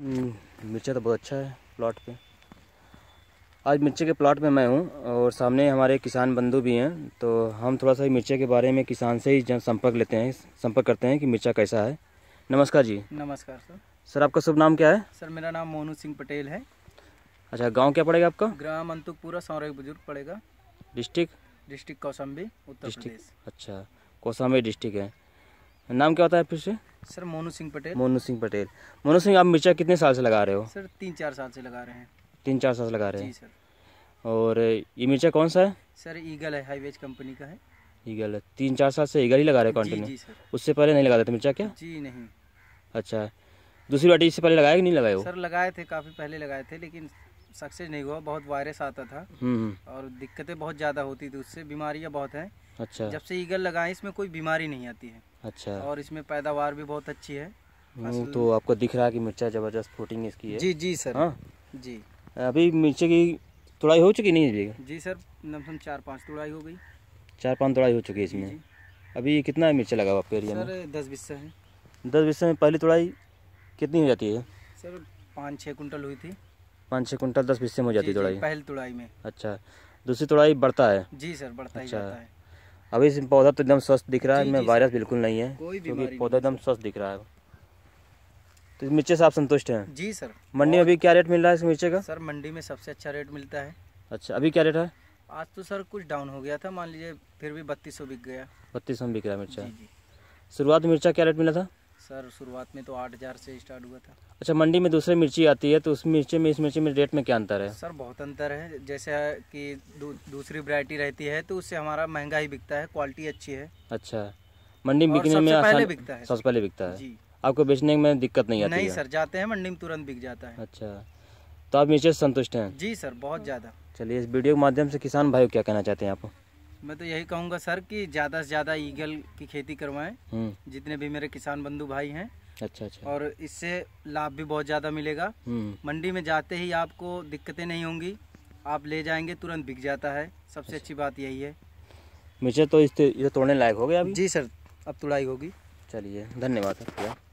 हम्म, मिर्चा तो बहुत अच्छा है प्लाट पे आज मिर्चे के प्लाट में मैं हूँ और सामने हमारे किसान बंधु भी हैं तो हम थोड़ा सा मिर्चे के बारे में किसान से ही जन संपर्क लेते हैं संपर्क करते हैं कि मिर्चा कैसा है नमस्कार जी नमस्कार सर सर आपका शुभ नाम क्या है सर मेरा नाम मोनू सिंह पटेल है अच्छा गाँव क्या पड़ेगा आपका ग्राम अंतुकपुरा सौर बुजुर्ग पड़ेगा डिस्ट्रिक्ट डिस्ट्रिक्ट कौशाम्बी उत्तर प्रदेश अच्छा कौशाम्बी डिस्ट्रिक्ट है नाम क्या होता है फिर से सर मोनू सिंह पटेल मोनू सिंह पटेल मोनू सिंह आप मिर्चा कितने साल से लगा रहे हो सर तीन चार साल से लगा रहे हैं तीन चार साल से लगा रहे हैं और ये मिर्चा कौन सा है सर ईगल है हाईवेज कंपनी का है ईगल है तीन चार साल से ईगल ही लगा रहे हैं कॉन्टिन्यू उससे पहले नहीं लगा रहे थे मिर्चा क्या जी नहीं अच्छा दूसरी बाटी इससे पहले लगाया कि नहीं लगाए सर लगाए थे काफ़ी पहले लगाए थे लेकिन सक्सेस नहीं हुआ बहुत वायरस आता था हम्म, हम्म। और दिक्कतें बहुत ज़्यादा होती थी उससे बीमारियाँ बहुत हैं अच्छा जब से ईगल लगाए इसमें कोई बीमारी नहीं आती है अच्छा और इसमें पैदावार भी बहुत अच्छी है तो आपको दिख रहा है कि मिर्चा जबरदस्त फूटिंग इसकी है जी जी सर हाँ जी अभी मिर्चे की तुड़ाई हो चुकी नहीं जी सर नमसम चार पाँच तुड़ाई हो गई चार पाँच तुड़ाई हो चुकी है इसमें अभी कितना मिर्चा लगा हुआ आपके एरिया में दस बीस है दस बीस में पहली तुड़ाई कितनी हो जाती है सर पाँच छः कुंटल हुई थी पाँच छः कुंटल दस बीस से हो जाती है तुड़ाई तुड़ाई में अच्छा दूसरी तुड़ाई बढ़ता है जी सर बढ़ता अच्छा अभी पौधा तो एकदम स्वस्थ दिख रहा है इसमें वायरस बिल्कुल नहीं है क्योंकि पौधा एकदम स्वस्थ दिख रहा है तो मिर्चे से आप संतुष्ट हैं जी सर मंडी में अभी क्या रेट मिल रहा है इस मिर्चे का सर मंडी में सबसे अच्छा रेट मिलता है अच्छा अभी क्या रेट है आज तो सर कुछ डाउन हो गया था मान लीजिए फिर भी बत्तीस सौ बिक गया बत्तीस सौ बिक रहा है मिर्चा शुरुआत मिर्चा क्या रेट मिला था सर शुरुआत में तो आठ हज़ार से स्टार्ट हुआ था अच्छा मंडी में दूसरी मिर्ची आती है तो उस मिर्ची में इस मिर्ची में रेट में क्या अंतर है सर बहुत अंतर है जैसे कि दू, दूसरी वरायटी रहती है तो उससे हमारा महंगा ही बिकता है क्वालिटी अच्छी है अच्छा मंडी में बिकने में पहले बिकता है सबसे पहले बिकता है आपको बेचने में दिक्कत नहीं आती नहीं सर जाते हैं मंडी में तुरंत बिक जाता है अच्छा तो आप मिर्ची संतुष्ट हैं जी सर बहुत ज़्यादा चलिए इस वीडियो के माध्यम से किसान भाई क्या कहना चाहते हैं आप मैं तो यही कहूंगा सर कि ज़्यादा से ज़्यादा ईगल की खेती करवाएं हम्म। जितने भी मेरे किसान बंधु भाई हैं अच्छा अच्छा और इससे लाभ भी बहुत ज़्यादा मिलेगा हम्म। मंडी में जाते ही आपको दिक्कतें नहीं होंगी आप ले जाएंगे तुरंत बिक जाता है सबसे अच्छा। अच्छी बात यही है मुझे तो इस तो तोड़ने लायक हो गया अभी जी सर अब तुड़ाई होगी चलिए धन्यवाद आपका